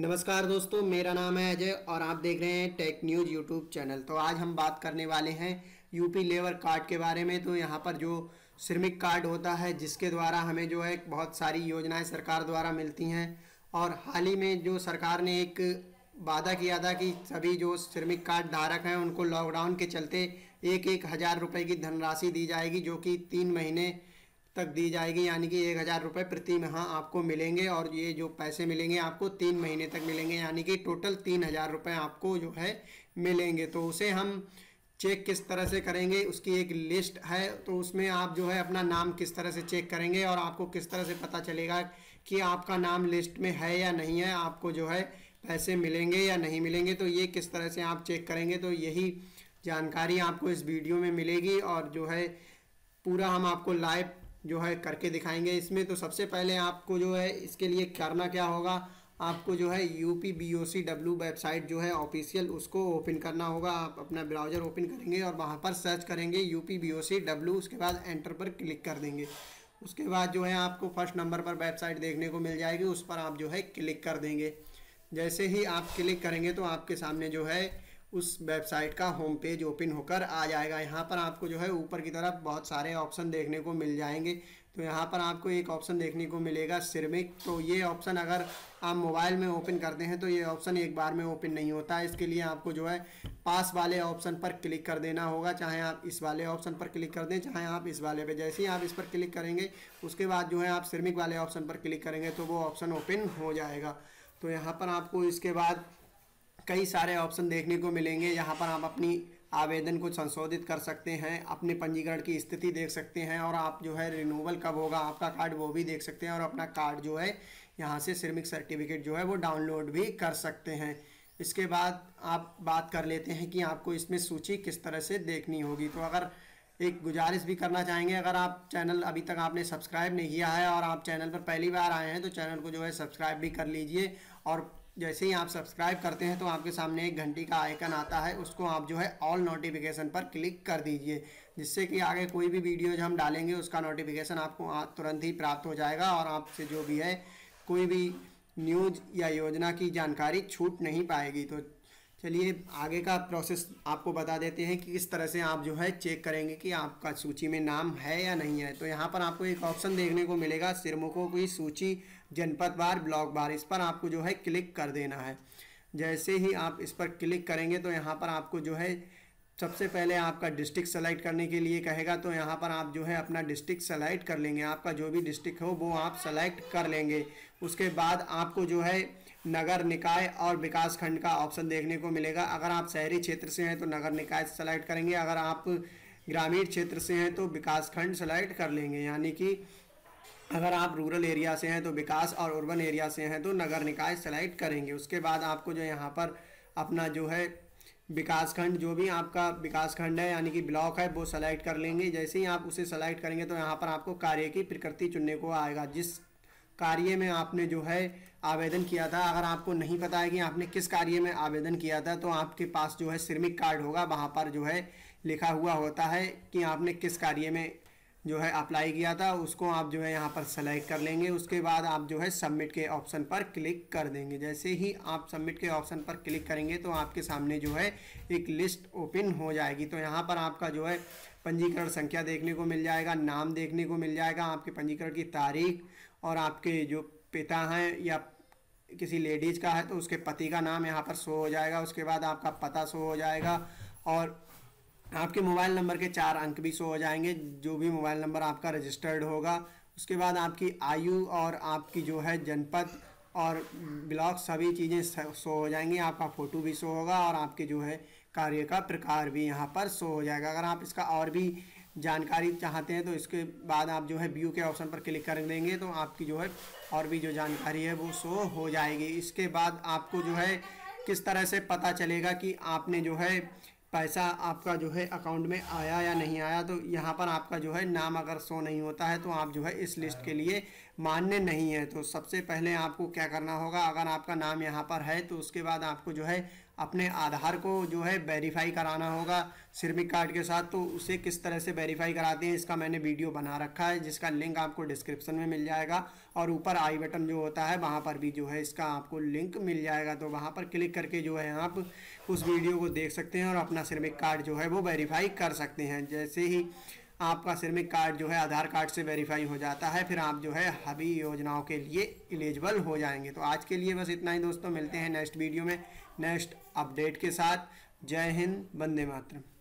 नमस्कार दोस्तों मेरा नाम है अजय और आप देख रहे हैं टेक न्यूज़ यूट्यूब चैनल तो आज हम बात करने वाले हैं यूपी लेबर कार्ड के बारे में तो यहाँ पर जो श्रमिक कार्ड होता है जिसके द्वारा हमें जो है बहुत सारी योजनाएं सरकार द्वारा मिलती हैं और हाल ही में जो सरकार ने एक वादा किया था कि सभी जो श्रमिक कार्ड धारक हैं उनको लॉकडाउन के चलते एक एक हज़ार रुपये की धनराशि दी जाएगी जो कि तीन महीने तक दी जाएगी यानी कि एक हज़ार रुपये प्रति माह हाँ आपको मिलेंगे और ये जो पैसे मिलेंगे आपको तीन महीने तक मिलेंगे यानी कि टोटल तीन हज़ार रुपये आपको जो है मिलेंगे तो उसे हम चेक किस तरह से करेंगे उसकी एक लिस्ट है तो उसमें आप जो है अपना नाम किस तरह से चेक करेंगे और आपको किस तरह से पता चलेगा कि आपका नाम लिस्ट में है या नहीं है आपको जो है पैसे मिलेंगे या नहीं मिलेंगे तो ये किस तरह से आप चेक करेंगे तो यही जानकारी आपको इस वीडियो में मिलेगी और जो है पूरा हम आपको लाइव जो है करके दिखाएंगे इसमें तो सबसे पहले आपको जो है इसके लिए करना क्या होगा आपको जो है U P B O C W website जो है ऑफिशियल उसको ओपन करना होगा आप अपना ब्राउज़र ओपन करेंगे और वहाँ पर सर्च करेंगे U P B O C W उसके बाद एंटर पर क्लिक कर देंगे उसके बाद जो है आपको फर्स्ट नंबर पर वेबसाइट देखने को मिल जाएगी उस पर आप जो है क्लिक कर देंगे जैसे ही आप क्लिक करेंगे तो आपके सामने जो है उस वेबसाइट का होम पेज ओपन होकर आ जाएगा यहाँ पर आपको जो है ऊपर की तरफ बहुत सारे ऑप्शन देखने को मिल जाएंगे तो यहाँ पर आपको एक ऑप्शन देखने को मिलेगा सिरमिक तो ये ऑप्शन अगर आप मोबाइल में ओपन करते हैं तो ये ऑप्शन एक बार में ओपन नहीं होता है इसके लिए आपको जो है पास वाले ऑप्शन पर क्लिक कर देना होगा चाहे आप इस वाले ऑप्शन पर क्लिक कर दें चाहे आप इस वाले पे जैसे ही आप इस पर क्लिक करेंगे उसके बाद जो है आप सिरमिक वाले ऑप्शन पर क्लिक करेंगे तो वो ऑप्शन ओपन हो जाएगा तो यहाँ पर आपको इसके बाद कई सारे ऑप्शन देखने को मिलेंगे यहाँ पर आप अपनी आवेदन को संशोधित कर सकते हैं अपने पंजीकरण की स्थिति देख सकते हैं और आप जो है रिन्यूअल कब होगा आपका कार्ड वो भी देख सकते हैं और अपना कार्ड जो है यहाँ से श्रमिक सर्टिफिकेट जो है वो डाउनलोड भी कर सकते हैं इसके बाद आप बात कर लेते हैं कि आपको इसमें सूची किस तरह से देखनी होगी तो अगर एक गुजारिश भी करना चाहेंगे अगर आप चैनल अभी तक आपने सब्सक्राइब नहीं किया है और आप चैनल पर पहली बार आए हैं तो चैनल को जो है सब्सक्राइब भी कर लीजिए और जैसे ही आप सब्सक्राइब करते हैं तो आपके सामने एक घंटी का आइकन आता है उसको आप जो है ऑल नोटिफिकेशन पर क्लिक कर दीजिए जिससे कि आगे कोई भी वीडियो जो हम डालेंगे उसका नोटिफिकेशन आपको तुरंत ही प्राप्त हो जाएगा और आपसे जो भी है कोई भी न्यूज या योजना की जानकारी छूट नहीं पाएगी तो चलिए आगे का प्रोसेस आपको बता देते हैं कि किस तरह से आप जो है चेक करेंगे कि आपका सूची में नाम है या नहीं है तो यहाँ पर आपको एक ऑप्शन देखने को मिलेगा सिरमुखों की सूची जनपद बार ब्लॉक बार इस पर आपको जो है क्लिक कर देना है जैसे ही आप इस पर क्लिक करेंगे तो यहाँ पर आपको जो है सबसे पहले आपका डिस्ट्रिक्ट सेलेक्ट करने के लिए कहेगा तो यहाँ पर आप जो है अपना डिस्ट्रिक्ट सेलेक्ट कर लेंगे आपका जो भी डिस्ट्रिक्ट हो वो आप सेलेक्ट कर लेंगे उसके बाद आपको जो है नगर निकाय और विकास खंड का ऑप्शन देखने को मिलेगा अगर आप शहरी क्षेत्र से हैं तो नगर निकाय सेलेक्ट करेंगे अगर आप ग्रामीण क्षेत्र से हैं तो विकास खंड सेलेक्ट कर लेंगे यानी कि अगर आप रूरल एरिया से हैं तो विकास और अर्बन एरिया से हैं तो नगर निकाय सेलेक्ट करेंगे उसके बाद आपको जो यहाँ पर अपना जो है विकास खंड जो भी आपका विकास खंड है यानी कि ब्लॉक है वो सेलेक्ट कर लेंगे जैसे ही आप उसे सेलेक्ट करेंगे तो यहाँ पर आपको कार्य की प्रकृति चुनने को आएगा जिस कार्य में आपने जो है आवेदन किया था अगर आपको नहीं पता है कि आपने किस कार्य में आवेदन किया था तो आपके पास जो है श्रमिक कार्ड होगा वहाँ पर जो है लिखा हुआ होता है कि आपने किस कार्य में जो है अप्लाई किया था उसको आप जो है यहाँ पर सेलेक्ट कर लेंगे उसके बाद आप जो है सबमिट के ऑप्शन पर क्लिक कर देंगे जैसे ही आप सबमिट के ऑप्शन पर क्लिक करेंगे तो आपके सामने जो है एक लिस्ट ओपन हो जाएगी तो यहाँ पर आपका जो है पंजीकरण संख्या देखने को मिल जाएगा नाम देखने को मिल जाएगा आपके पंजीकरण की तारीख और आपके जो पिता हैं या किसी लेडीज़ का है तो उसके पति का नाम यहाँ पर शो हो जाएगा उसके बाद आपका पता शो हो जाएगा और आपके मोबाइल नंबर के चार अंक भी शो हो जाएंगे जो भी मोबाइल नंबर आपका रजिस्टर्ड होगा उसके बाद आपकी आयु और आपकी जो है जनपद और ब्लॉक सभी चीज़ें शो हो जाएंगी आपका फ़ोटो भी शो होगा और आपके जो है कार्य का प्रकार भी यहाँ पर शो हो जाएगा अगर आप इसका और भी जानकारी चाहते हैं तो इसके बाद आप जो है व्यू के ऑप्शन पर क्लिक कर देंगे तो आपकी जो है और भी जो जानकारी है वो शो हो जाएगी इसके बाद आपको जो है किस तरह से पता चलेगा कि आपने जो है पैसा आपका जो है अकाउंट में आया या नहीं हाँ। आया तो यहाँ पर आपका जो है नाम अगर शो नहीं होता है तो आप जो है इस लिस्ट के हाँ। लिए मान्य नहीं है तो सबसे पहले आपको क्या करना होगा अगर आपका नाम यहाँ पर है तो उसके बाद आपको जो है अपने आधार को जो है वेरीफाई कराना होगा श्रमिक कार्ड के साथ तो उसे किस तरह से वेरीफाई कराते हैं इसका मैंने वीडियो बना रखा है जिसका लिंक आपको डिस्क्रिप्शन में मिल जाएगा और ऊपर आई बटन जो होता है वहाँ पर भी जो है इसका आपको लिंक मिल जाएगा तो वहाँ पर क्लिक करके जो है आप उस वीडियो को देख सकते हैं और अपना श्रमिक कार्ड जो है वो वेरीफाई कर सकते हैं जैसे ही आपका श्रमिक कार्ड जो है आधार कार्ड से वेरीफाई हो जाता है फिर आप जो है हबी योजनाओं के लिए एलिजिबल हो जाएंगे तो आज के लिए बस इतना ही दोस्तों मिलते हैं नेक्स्ट वीडियो में नेक्स्ट अपडेट के साथ जय हिंद बंदे मातरम